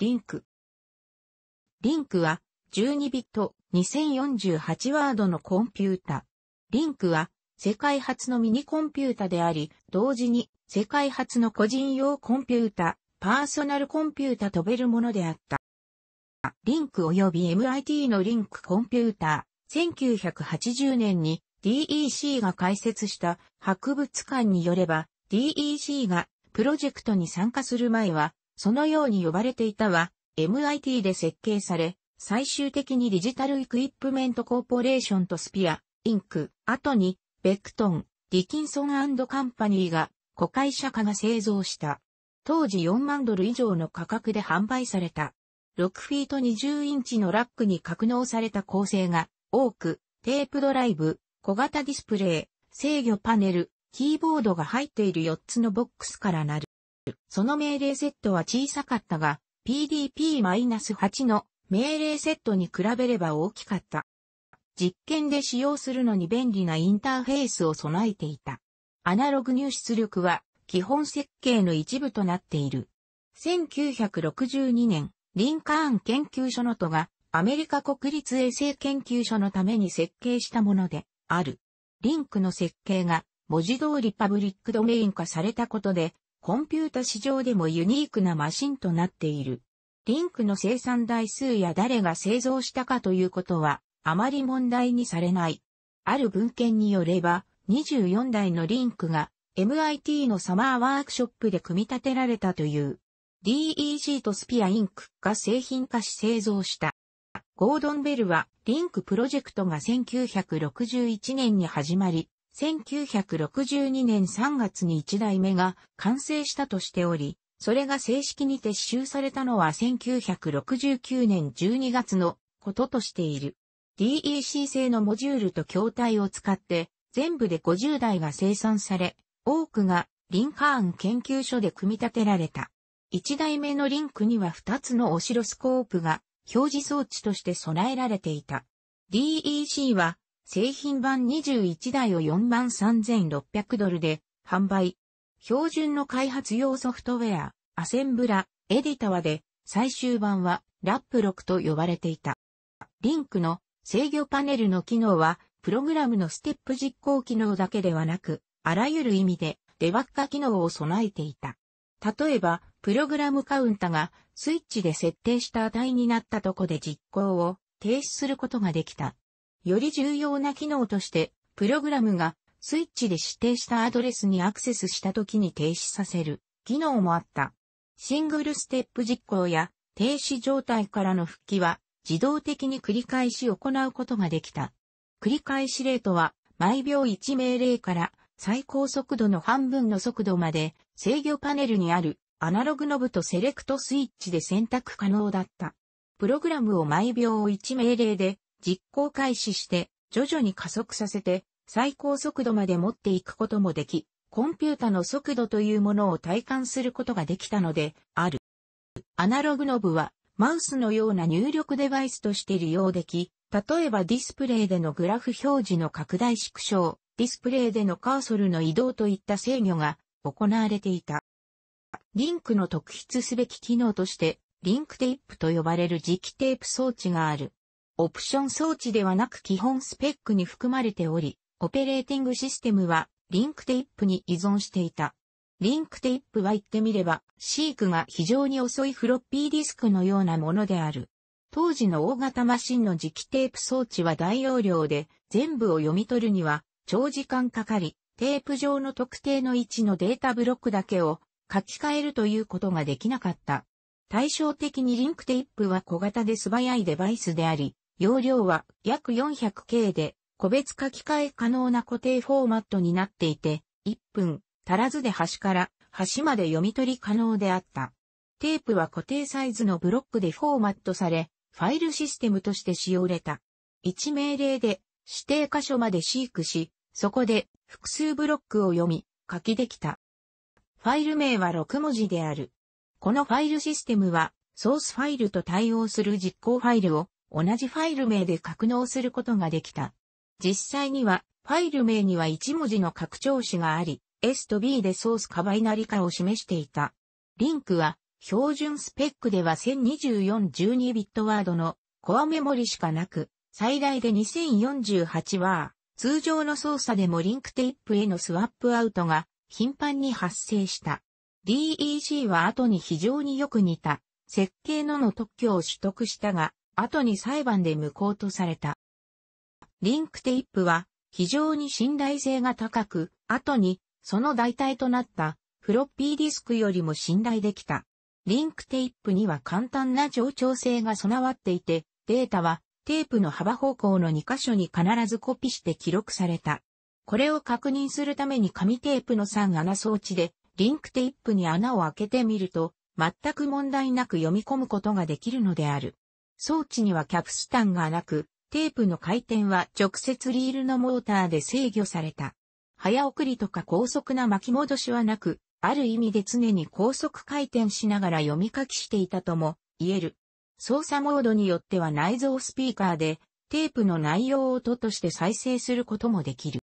リンク。リンクは12ビット2048ワードのコンピュータ。リンクは世界初のミニコンピュータであり、同時に世界初の個人用コンピュータ、パーソナルコンピュータとべるものであった。リンク及び MIT のリンクコンピューター、1980年に DEC が開設した博物館によれば、DEC がプロジェクトに参加する前は、そのように呼ばれていたは、MIT で設計され、最終的にデジタルイクイップメントコーポレーションとスピア、インク、後に、ベクトン、ディキンソンカンパニーが、子会社化が製造した。当時4万ドル以上の価格で販売された。6フィート20インチのラックに格納された構成が、多く、テープドライブ、小型ディスプレイ、制御パネル、キーボードが入っている4つのボックスからなる。その命令セットは小さかったが、PDP-8 の命令セットに比べれば大きかった。実験で使用するのに便利なインターフェースを備えていた。アナログ入出力は基本設計の一部となっている。1962年、リンカーン研究所の都がアメリカ国立衛生研究所のために設計したものである。リンクの設計が文字通りパブリックドメイン化されたことでコンピュータ市場でもユニークなマシンとなっている。リンクの生産台数や誰が製造したかということは、あまり問題にされない。ある文献によれば、24台のリンクが MIT のサマーワークショップで組み立てられたという。DEG とスピアインクが製品化し製造した。ゴードン・ベルは、リンクプロジェクトが1961年に始まり、1962年3月に1台目が完成したとしており、それが正式に撤収されたのは1969年12月のこととしている。DEC 製のモジュールと筐体を使って全部で50台が生産され、多くがリンカーン研究所で組み立てられた。1台目のリンクには2つのオシロスコープが表示装置として備えられていた。DEC は製品版21台を4万3600ドルで販売。標準の開発用ソフトウェア、アセンブラ、エディタワで、最終版はラップ6と呼ばれていた。リンクの制御パネルの機能は、プログラムのステップ実行機能だけではなく、あらゆる意味でデバッカ機能を備えていた。例えば、プログラムカウンタがスイッチで設定した値になったとこで実行を停止することができた。より重要な機能として、プログラムがスイッチで指定したアドレスにアクセスした時に停止させる機能もあった。シングルステップ実行や停止状態からの復帰は自動的に繰り返し行うことができた。繰り返しレートは毎秒1命令から最高速度の半分の速度まで制御パネルにあるアナログノブとセレクトスイッチで選択可能だった。プログラムを毎秒1命令で実行開始して、徐々に加速させて、最高速度まで持っていくこともでき、コンピュータの速度というものを体感することができたので、ある。アナログノブは、マウスのような入力デバイスとして利用でき、例えばディスプレイでのグラフ表示の拡大縮小、ディスプレイでのカーソルの移動といった制御が行われていた。リンクの特筆すべき機能として、リンクテープと呼ばれる磁気テープ装置がある。オプション装置ではなく基本スペックに含まれており、オペレーティングシステムはリンクテイップに依存していた。リンクテイップは言ってみれば、シークが非常に遅いフロッピーディスクのようなものである。当時の大型マシンの磁気テープ装置は大容量で、全部を読み取るには長時間かかり、テープ上の特定の位置のデータブロックだけを書き換えるということができなかった。対照的にリンクテイップは小型で素早いデバイスであり、容量は約 400K で、個別書き換え可能な固定フォーマットになっていて、1分足らずで端から端まで読み取り可能であった。テープは固定サイズのブロックでフォーマットされ、ファイルシステムとして使用れた。1命令で指定箇所まで飼育し、そこで複数ブロックを読み、書きできた。ファイル名は6文字である。このファイルシステムはソースファイルと対応する実行ファイルを同じファイル名で格納することができた。実際には、ファイル名には1文字の拡張子があり、S と B でソースかバイナリ化を示していた。リンクは、標準スペックでは1024-12ビットワードのコアメモリしかなく、最大で2048ワー。通常の操作でもリンクテープへのスワップアウトが頻繁に発生した。DEC は後に非常によく似た設計のの特許を取得したが、後に裁判で無効とされた。リンクテイップは非常に信頼性が高く、後にその代替となったフロッピーディスクよりも信頼できた。リンクテイップには簡単な冗長性が備わっていて、データはテープの幅方向の2箇所に必ずコピーして記録された。これを確認するために紙テープの3穴装置で、リンクテイップに穴を開けてみると、全く問題なく読み込むことができるのである。装置にはキャプスタンがなく、テープの回転は直接リールのモーターで制御された。早送りとか高速な巻き戻しはなく、ある意味で常に高速回転しながら読み書きしていたとも言える。操作モードによっては内蔵スピーカーでテープの内容を音として再生することもできる。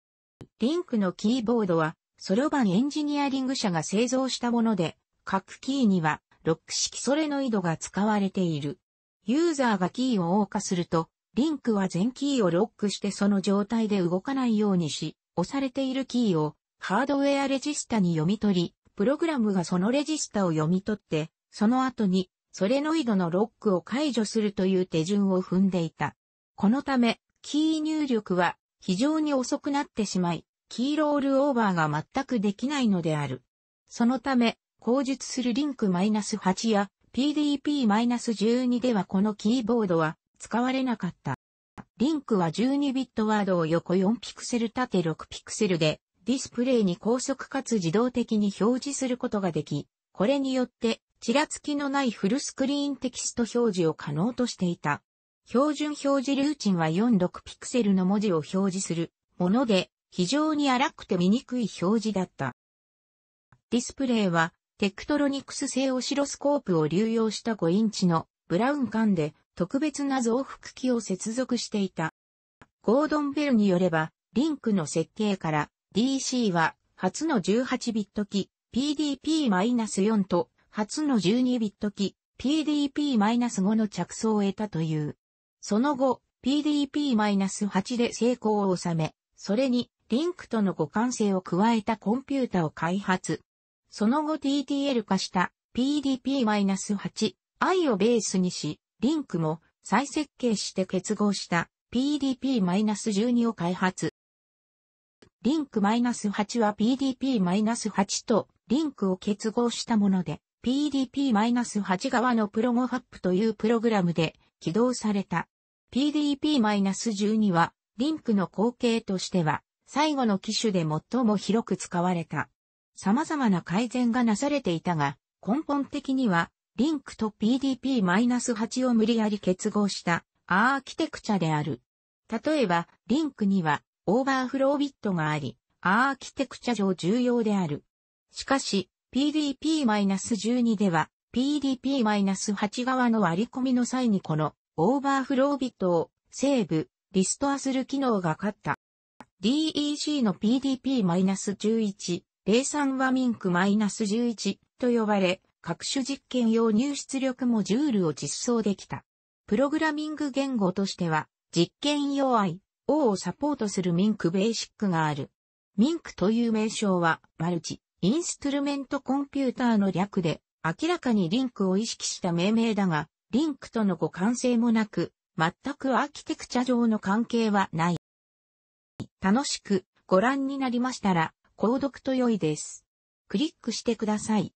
リンクのキーボードはソロバンエンジニアリング社が製造したもので、各キーにはロック式ソレノイドが使われている。ユーザーがキーを謳歌すると、リンクは全キーをロックしてその状態で動かないようにし、押されているキーをハードウェアレジスタに読み取り、プログラムがそのレジスタを読み取って、その後にソレノイドのロックを解除するという手順を踏んでいた。このため、キー入力は非常に遅くなってしまい、キーロールオーバーが全くできないのである。そのため、口述するリンク -8 や PDP-12 ではこのキーボードは使われなかった。リンクは12ビットワードを横4ピクセル縦6ピクセルでディスプレイに高速かつ自動的に表示することができ、これによってちらつきのないフルスクリーンテキスト表示を可能としていた。標準表示ルーチンは46ピクセルの文字を表示するもので、非常に荒くて見にくい表示だった。ディスプレイはテクトロニクス製オシロスコープを流用した5インチのブラウン管で特別な増幅器を接続していた。ゴードン・ベルによれば、リンクの設計から DC は初の18ビット機 PDP-4 と初の12ビット機 PDP-5 の着想を得たという。その後、PDP-8 で成功を収め、それにリンクとの互換性を加えたコンピュータを開発。その後 TTL 化した PDP-8i をベースにし、リンクも再設計して結合した PDP-12 を開発。リンク -8 は PDP-8 とリンクを結合したもので、PDP-8 側のプロゴファップというプログラムで起動された。PDP-12 はリンクの後継としては最後の機種で最も広く使われた。様々な改善がなされていたが、根本的には、リンクと PDP-8 を無理やり結合したアーキテクチャである。例えば、リンクにはオーバーフロービットがあり、アーキテクチャ上重要である。しかし、PDP-12 では、PDP-8 側の割り込みの際にこのオーバーフロービットをセーブ、リストアする機能が勝った。DEC の PDP-11 03はミンク -11 と呼ばれ、各種実験用入出力モジュールを実装できた。プログラミング言語としては、実験用 I、O をサポートするミンクベーシックがある。ミンクという名称は、マルチ、インストゥルメントコンピューターの略で、明らかにリンクを意識した命名だが、リンクとの互換性もなく、全くアーキテクチャ上の関係はない。楽しくご覧になりましたら、購読と良いです。クリックしてください。